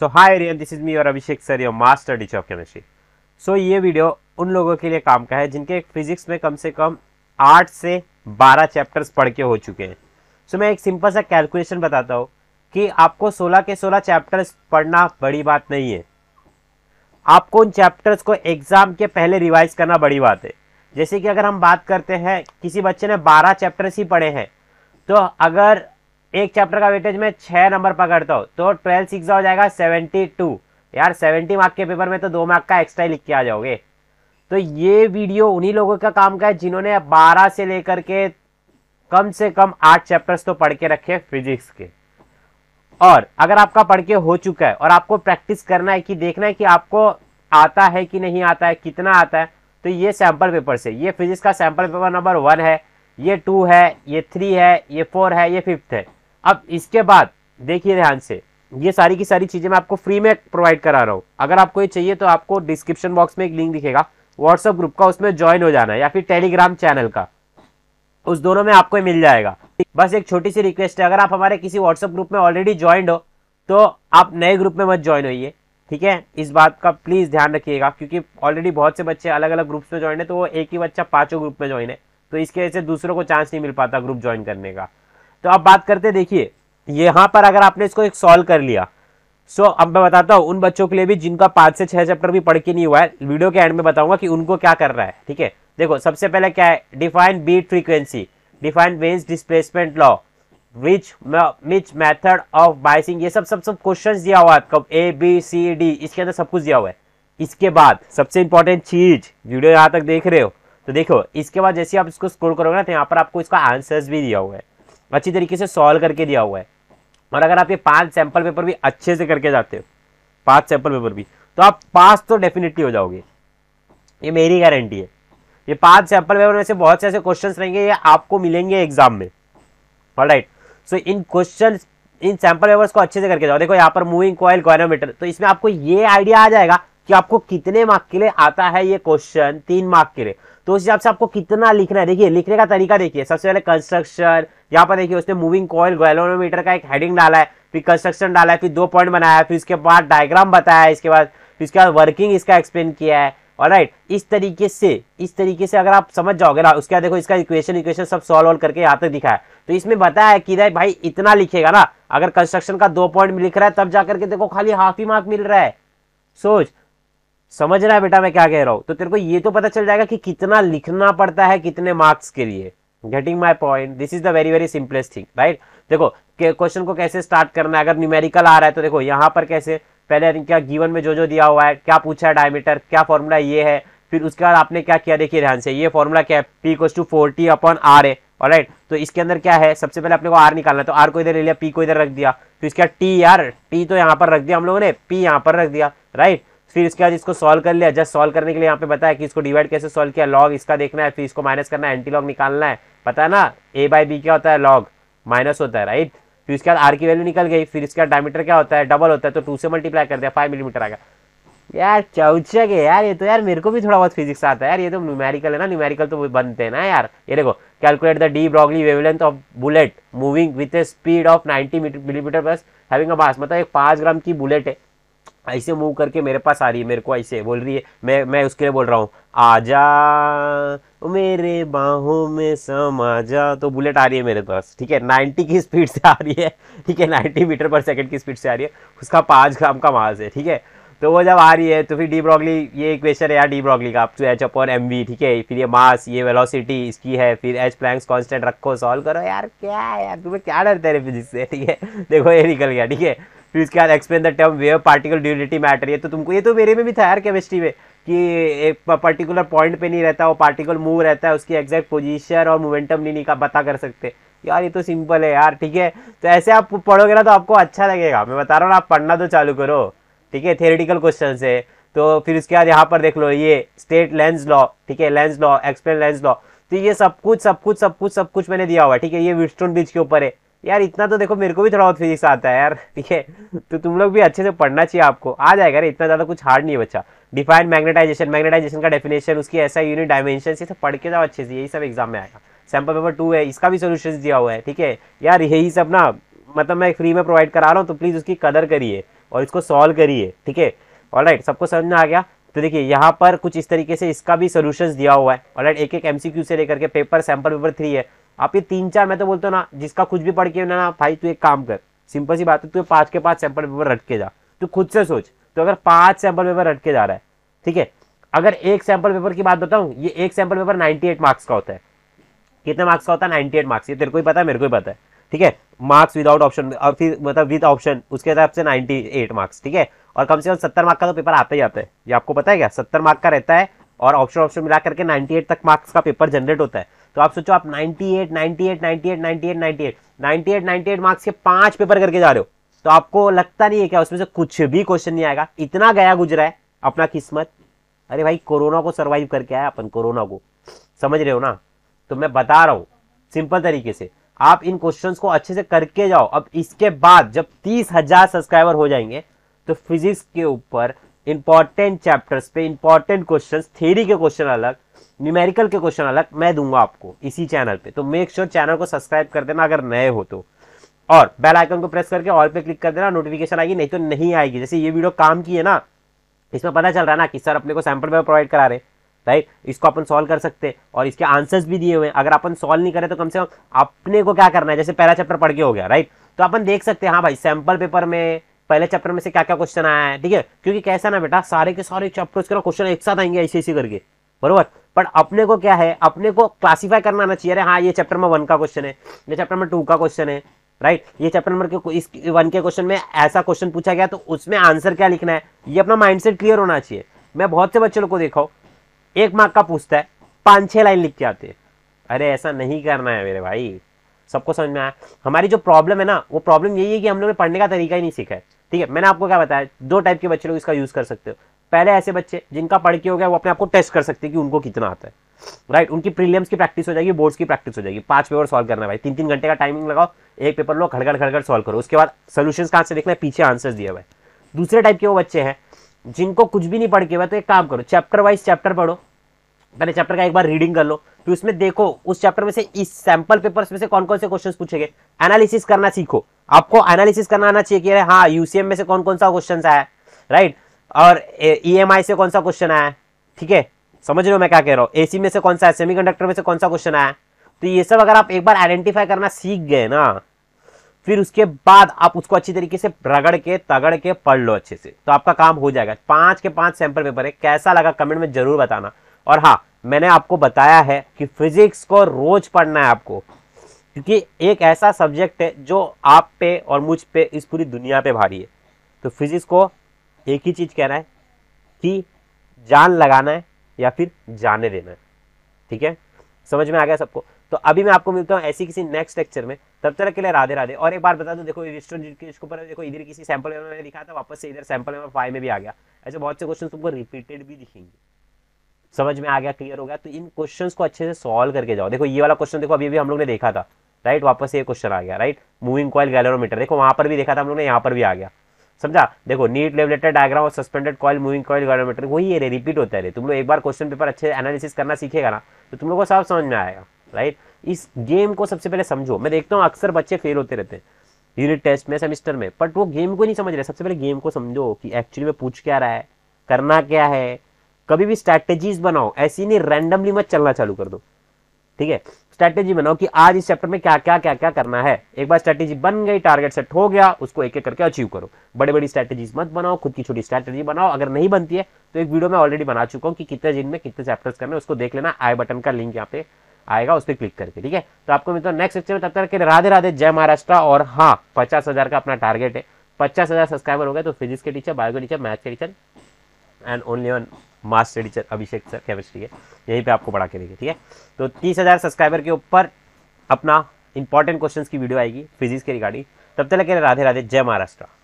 so hi Aryan this is me और Abhishek sir your master teacher of chemistry so ये video उन लोगों के लिए काम का है जिनके फिजिक्स में कम से कम आठ से बारह चैप्टर्स पढ़ के हो चुके हैं सो so, मैं एक सिंपल सा कैलकुलेशन बताता हूँ कि आपको सोलह के सोलह चैप्टर्स पढ़ना बड़ी बात नहीं है आपको उन चैप्टर्स को एग्ज़ाम के पहले रिवाइज करना बड़ी बात है जैसे कि अगर हम बात करते हैं किसी बच्चे ने बारह चैप्टर्स ही पढ़े हैं तो अगर एक चैप्टर का वेटेज में छह नंबर पकड़ता हूँ तो ट्वेल्व सिक्स हो जाएगा सेवेंटी टू यार सेवेंटी मार्क के पेपर में तो दो मार्क का एक्स्ट्रा लिख के आ जाओगे तो ये वीडियो उन्हीं लोगों का काम का है जिन्होंने बारह से लेकर के कम से कम आठ चैप्टर्स तो पढ़ के रखे फिजिक्स के और अगर आपका पढ़ के हो चुका है और आपको प्रैक्टिस करना है कि देखना है कि आपको आता है कि नहीं आता है कितना आता है तो ये सैंपल पेपर से ये फिजिक्स का सैंपल पेपर नंबर वन है ये टू है ये थ्री है ये फोर है ये फिफ्थ है अब इसके बाद देखिए ध्यान से ये सारी की सारी चीज़ें मैं आपको फ्री में प्रोवाइड करा रहा हूँ अगर आपको ये चाहिए तो आपको डिस्क्रिप्शन बॉक्स में एक लिंक दिखेगा व्हाट्सएप ग्रुप का उसमें ज्वाइन हो जाना है या फिर टेलीग्राम चैनल का उस दोनों में आपको मिल जाएगा बस एक छोटी सी रिक्वेस्ट है अगर आप हमारे किसी व्हाट्सएप ग्रुप में ऑलरेडी ज्वाइन हो तो आप नए ग्रुप में मत ज्वाइन होइए ठीक है इस बात का प्लीज़ ध्यान रखिएगा क्योंकि ऑलरेडी बहुत से बच्चे अलग अलग ग्रुप्स में ज्वाइन है तो वो एक ही बच्चा पांचों ग्रुप में ज्वाइन है तो इसके वजह से दूसरों को चांस नहीं मिल पाता ग्रुप ज्वाइन करने का तो अब बात करते देखिए यहाँ पर अगर आपने इसको एक सॉल्व कर लिया सो so, अब मैं बताता हूँ उन बच्चों के लिए भी जिनका पाँच से छः चैप्टर भी पढ़ के नहीं हुआ है वीडियो के एंड में बताऊंगा कि उनको क्या कर रहा है ठीक है देखो सबसे पहले क्या है define beat frequency define Wien's displacement law which which method of biasing ये सब सब सब क्वेश्चन दिया हुआ है ए बी सी डी इसके अंदर सब कुछ दिया हुआ है इसके बाद सबसे इंपॉर्टेंट चीज वीडियो यहाँ तक देख रहे हो तो देखो इसके बाद जैसे आप इसको स्क्रोल करोगे ना तो यहाँ पर आपको इसका आंसर्स भी दिया हुआ है अच्छी तरीके से सॉल्व करके दिया हुआ है और अगर आप ये पांच सैंपल पेपर भी अच्छे से करके जाते हो पाँच सैंपल पेपर भी तो आप पास तो डेफिनेटली हो जाओगे ये मेरी गारंटी है ये पांच सैंपल पेपर में से बहुत से ऐसे क्वेश्चन रहेंगे ये आपको मिलेंगे एग्जाम में राइट सो इन क्वेश्चन इन सैंपल पेपर को अच्छे से करके जाओ देखो यहाँ पर मूविंग कॉयल क्वारोमीटर तो इसमें आपको ये आइडिया आ जाएगा कि आपको कितने मार्क के लिए आता है ये क्वेश्चन तीन मार्क के लिए तो उस हिसाब से आपको कितना लिखना है देखिए लिखने का तरीका देखिए सबसे पहले कंस्ट्रक्शन यहाँ पर देखिए उसने मूविंग कॉयल गैलोनोमीटर का एक हेडिंग डाला है फिर कंस्ट्रक्शन डाला है फिर दो पॉइंट बनाया फिर उसके बाद डायग्राम बताया है इसके बाद फिर इसके बाद वर्किंग इसका एक्सप्लेन किया है और राइट इस तरीके से इस तरीके से अगर आप समझ जाओगे ना उसके बाद देखो इसका इक्वेशन इक्वेशन सब सॉल्व करके यहाँ तक दिखाया तो इसमें बताया है कि भाई इतना लिखेगा ना अगर कंस्ट्रक्शन का दो पॉइंट लिख रहा है तब जाकर के देखो खाली हाफ ही मार्क मिल रहा है सोच समझ रहा है बेटा मैं क्या कह रहा हूँ तो तेरे को ये तो पता चल जाएगा कि कितना लिखना पड़ता है कितने मार्क्स के लिए getting my point this is the very very simplest thing right देखो क्वेश्चन को कैसे स्टार्ट करना है अगर न्यूमेरिकल आ रहा है तो देखो यहाँ पर कैसे पहले क्या गीवन में जो जो दिया हुआ है क्या पूछा है डायमीटर क्या फॉर्मूला ये है फिर उसके बाद आपने क्या किया देखिए ध्यान से ये फॉर्मूला क्या है P cos two forty upon R A और राइट तो इसके अंदर क्या है सबसे पहले अपने को आर निकालना है तो आर को इधर ले लिया पी को इधर रख दिया फिर इसका टी आर टी तो यहाँ पर रख दिया हम लोगों ने पी यहाँ पर रख दिया राइट फिर इसके बाद इसको सॉल्व कर लिया जस्ट सॉल्व करने के लिए यहाँ पे बताया कि इसको डिवाइड कैसे सॉल्व किया लॉग इसका देखना है फिर इसको माइनस करना है एंटी लॉग निकालना है पता है ना ए बाई बी क्या होता है लॉग माइनस होता है राइट फिर इसके बाद आर की वैल्यू निकल गई फिर इसका डायमीटर क्या होता है डबल होता है तो टू से मल्टीप्लाई कर दिया फाइव मिलीमीटर आ गया यार चौचक है यार ये तो यार मेरे को भी थोड़ा बहुत फिजिक्स आता है यार ये तो न्यूमेरिकल है ना न्यूमेरिकल तो बनते हैं ना यार ये देखो calculate the de Broglie wavelength of bullet moving with a speed of 90 millimetre plus having a mass मतलब एक पांच ग्राम की बुलेट है ऐसे मूव करके मेरे पास आ रही है मेरे को ऐसे बोल रही है मैं मैं उसके लिए बोल रहा हूँ आजा मेरे बाहों में समा जा तो बुलेट आ रही है मेरे पास ठीक है नाइन्टी की स्पीड से आ रही है ठीक है नाइन्टी मीटर पर सेकंड की स्पीड से आ रही है उसका पाँच ग्राम का मास है ठीक है तो वो जब आ रही है तो फिर डी ब्रॉगली ये क्वेश्चन है यार डी ब्रॉगली का आप two H upon M V ठीक है फिर ये मास ये वेलोसिटी इसकी है फिर एच प्लैंक्स कॉन्स्टेंट रखो सॉल्व करो यार क्या यार तुम्हें क्या डरते रहे फिजिक्स से ठीक है देखो ये निकल गया ठीक है फिर इसके बाद explain the term wave particle duality matter ये तो तुमको ये तो मेरे में भी था यार केमिस्ट्री में कि एक पर्टिकुलर पॉइंट पे नहीं रहता वो पार्टिकल मूव रहता है उसकी एग्जैक्ट पोजिशन और मोमेंटम नहीं निकाल पता कर सकते यार ये तो सिंपल है यार ठीक है तो ऐसे आप पढ़ोगे ना तो आपको अच्छा लगेगा मैं बता रहा हूँ आप पढ़ना तो चालू करो ठीक है थेरेटिकल क्वेश्चन है तो फिर उसके बाद यहाँ पर देख लो ये स्टेट लेंस लॉ ठीक है Lenz law explain Lenz law तो ये सब कुछ सब कुछ सब कुछ सब कुछ मैंने दिया हुआ है ठीक है ये विस्टोन ब्रिज के ऊपर है यार इतना तो देखो मेरे को भी थोड़ा बहुत फिजिक्स आता है यार ठीक है तो तुम लोग भी अच्छे से पढ़ना चाहिए आपको आ जाएगा यार इतना ज़्यादा कुछ हार्ड नहीं है बच्चा डिफाइन मैग्नेटाइजेशन मैग्नेटाइजेशन का डेफिनेशन उसकी ऐसा यूनिट डायमेंशन ये सब पढ़ के जाओ अच्छे से यही सब एग्जाम में आएगा सैम्पल पेपर टू है इसका भी सोल्यूशन दिया हुआ है ठीक है यार यही सब ना मतलब मैं फ्री में प्रोवाइड करा रहा हूँ तो प्लीज़ उसकी कदर करिए और इसको सॉल्व करिए ठीक है ऑल राइट सबको समझ में आ गया तो देखिए यहाँ पर कुछ इस तरीके से इसका भी सोल्यूशन दिया हुआ है ऑल राइट एक एक एमसीक्यू से लेकर के पेपर सैम्पल पेपर थ्री है आप ये तीन चार मैं तो बोलता हूँ ना जिसका कुछ भी पढ़ के ना भाई तू एक काम कर सिंपल सी बात है तू पाँच के पांच सैंपल पेपर रटके जा तू खुद से सोच तो अगर पांच सैंपल पेपर रट के जा रहा है ठीक है अगर एक सैंपल पेपर की बात बताऊं ये एक सैंपल पेपर 98 मार्क्स का होता है कितने मार्क्स का होता है 98 मार्क्स ये तेरे को ही पता है मेरे को ही पता है ठीक है मार्क्स विदाउट ऑप्शन और फिर मतलब विद ऑप्शन उसके हिसाब से 98 मार्क्स ठीक है और कम से कम सत्तर मार्क का तो पेपर आता ही आता है ये आपको पता है क्या सत्तर मार्क का रहता है और ऑप्शन ऑप्शन मिला करके 98 तक मार्क्स का पेपर जनरेट होता है तो आप सोचो आप 98 98 98 98 98 98 98 मार्क्स के पांच पेपर करके जा रहे हो तो आपको लगता नहीं है क्या उसमें से कुछ भी क्वेश्चन नहीं आएगा इतना गया गुजरा है अपना किस्मत अरे भाई कोरोना को सर्वाइव करके आया अपन कोरोना को समझ रहे हो ना तो मैं बता रहा हूं सिंपल तरीके से आप इन क्वेश्चन को अच्छे से करके जाओ अब इसके बाद जब तीस हजार सब्सक्राइबर हो जाएंगे तो फिजिक्स के ऊपर इंपॉर्टेंट चैप्टर्स पे इंपॉर्टेंट क्वेश्चन थेरी के क्वेश्चन अलग न्यूमेरिकल के क्वेश्चन अलग मैं दूंगा आपको इसी चैनल पे तो मेक श्योर चैनल को सब्सक्राइब कर देना अगर नए हो तो और बेल आइकन को प्रेस करके ऑल पे क्लिक कर देना नोटिफिकेशन आएगी नहीं तो नहीं आएगी जैसे ये वीडियो काम की है ना इसमें पता चल रहा है ना कि सर अपने को सैंपल पेपर प्रोवाइड करा रहे राइट इसको अपन सॉल्व कर सकते हैं और इसके आंसर्स भी दिए हुए हैं अगर अपन सॉल्व नहीं करें तो कम से कम अपने को क्या करना है जैसे पहला चैप्टर पढ़ के हो गया राइट तो अपन देख सकते हैं हाँ भाई सैम्पल पेपर में पहले चैप्टर में से क्या क्या क्वेश्चन आया है ठीक है क्योंकि कैसा ना बेटा सारे के सारे चैप्टर्स के क्वेश्चन एक साथ आएंगे ऐसे ऐसे करके बरबर पर अपने को क्या है अपने को क्लासीफाई करना आना चाहिए अरे हाँ ये चैप्टर नंबर वन का क्वेश्चन है ये चैप्टर नंबर टू का क्वेश्चन है राइट ये चैप्टर नंबर के इस वन के क्वेश्चन में ऐसा क्वेश्चन पूछा गया तो उसमें आंसर क्या लिखना है ये अपना माइंडसेट क्लियर होना चाहिए मैं बहुत से बच्चों को देखा एक मार्क का पूछता है पाँच छः लाइन लिख के आते हैं अरे ऐसा नहीं करना है मेरे भाई सबको समझ में आया हमारी जो प्रॉब्लम है ना वो प्रॉब्लम यही है कि हम लोग ने पढ़ने का तरीका ही नहीं सीखा है ठीक है मैंने आपको क्या बताया दो टाइप के बच्चे लोग इसका यूज़ कर सकते हो पहले ऐसे बच्चे जिनका पढ़ के हो गया वो अपने आपको टेस्ट कर सकते हैं कि उनको कितना आता है राइट उनकी प्रीलियम्स की प्रैक्टिस हो जाएगी बोर्ड्स की प्रैक्टिस हो जाएगी पांच पेपर सॉल्व करना भाई तीन तीन घंटे का टाइमिंग लगाओ एक पेपर लो खड़गड़ खड़गड़ सॉल्व करो उसके बाद सोल्यूशन कहाँ से देखना है पीछे आंसर दिया हुआ है दूसरे टाइप के वो बच्चे हैं जिनको कुछ भी नहीं पढ़ के हुआ तो एक काम करो चैप्टर वाइज चैप्टर पढ़ो पहले चैप्टर का एक बार रीडिंग कर लो फिर उसमें देखो उस चैप्टर में से इस सैंपल पेपर में से कौन कौन से क्वेश्चन पूछेंगे एनालिसिस करना सीखो आपको एनालिसिस करना आना चाहिए कि हाँ यूसीएम में से कौन कौन सा क्वेश्चन आया राइट और ई e से कौन सा क्वेश्चन आया ठीक है समझ रहे हो मैं क्या कह रहा हूँ एसी में से कौन सा है सेमीकंडक्टर में से कौन सा क्वेश्चन आया तो ये सब अगर आप एक बार आइडेंटिफाई करना सीख गए ना फिर उसके बाद आप उसको अच्छी तरीके से रगड़ के तगड़ के पढ़ लो अच्छे से तो आपका काम हो जाएगा पांच के पांच सैंपल पेपर है कैसा लगा कमेंट में जरूर बताना और हाँ मैंने आपको बताया है कि फिजिक्स को रोज पढ़ना है आपको क्योंकि एक ऐसा सब्जेक्ट है जो आप पे और मुझ पे इस पूरी दुनिया पे भारी है तो फिजिक्स को एक ही चीज़ कह रहा है कि जान लगाना है या फिर जाने देना है ठीक है समझ में आ गया सबको तो अभी मैं आपको मिलता हूँ ऐसी किसी नेक्स्ट लेक्चर में तब तक के लिए राधे राधे और एक बार बता दो देखो इसके ऊपर देखो इधर किसी सैंपल में मैंने लिखा था वापस से इधर सैंपल नंबर फाइव में भी आ गया ऐसे बहुत से क्वेश्चन तुमको रिपीटेड भी दिखेंगे समझ में आ गया क्लियर हो गया तो इन क्वेश्चंस को अच्छे से सॉल्व करके जाओ देखो ये वाला क्वेश्चन देखो अभी अभी हम लोग ने देखा था राइट वापस ये क्वेश्चन आ गया राइट मूविंग कॉयल गैलोमीटर देखो वहां पर भी देखा था हम लोग ने यहाँ पर भी आ गया समझा देखो नीट लेवलेटर डायग्राम और suspended coil moving coil galvanometer वही है रिपीट होता है तुम लोग एक बार क्वेश्चन पेपर अच्छे एनालिसिस करना सीखेगा ना तो तुम लोग को साफ समझ में आएगा राइट इस गेम को सबसे पहले समझो मैं देखता हूँ अक्सर बच्चे फेल होते रहते हैं यूनिट टेस्ट में सेमिस्टर में बट वो गेम को नहीं समझ रहे सबसे पहले गेम को समझो कि एक्चुअली में पूछ क्या रहा है करना क्या है कभी भी स्ट्रैटेजीज बनाओ ऐसी नहीं रैंडमली मत चलना चालू कर दो ठीक है स्ट्रैटेजी बनाओ कि आज इस चैप्टर में क्या क्या क्या क्या करना है एक बार स्ट्रैटेजी बन गई टारगेट सेट हो गया उसको एक एक करके अचीव करो बड़ी बड़ी स्ट्रैटेजीज मत बनाओ खुद की छोटी स्ट्रैटेजी बनाओ अगर नहीं बनती है तो एक वीडियो में ऑलरेडी बना चुका हूँ कि कितने दिन में कितने चैप्टर्स करने उसको देख लेना आई बटन का लिंक यहाँ पे आएगा उस पर क्लिक करके ठीक है तो आपको मित्रों नेक्स्ट में तब तक राधे राधे जय महाराष्ट्र और हाँ पचास हजार का अपना टारगेट है पचास हजार सब्सक्राइबर हो गए तो फिजिक्स के टीचर बायो के टीचर मैथ्स के teacher and only one master teacher Abhishek sir chemistry है यहीं पे आपको पढ़ा के देंगे ठीक है तो तीस हज़ार सब्सक्राइबर के ऊपर अपना इंपॉर्टेंट क्वेश्चंस की वीडियो आएगी फिजिक्स के रिगार्डिंग तब तक लगे राधे राधे जय महाराष्ट्र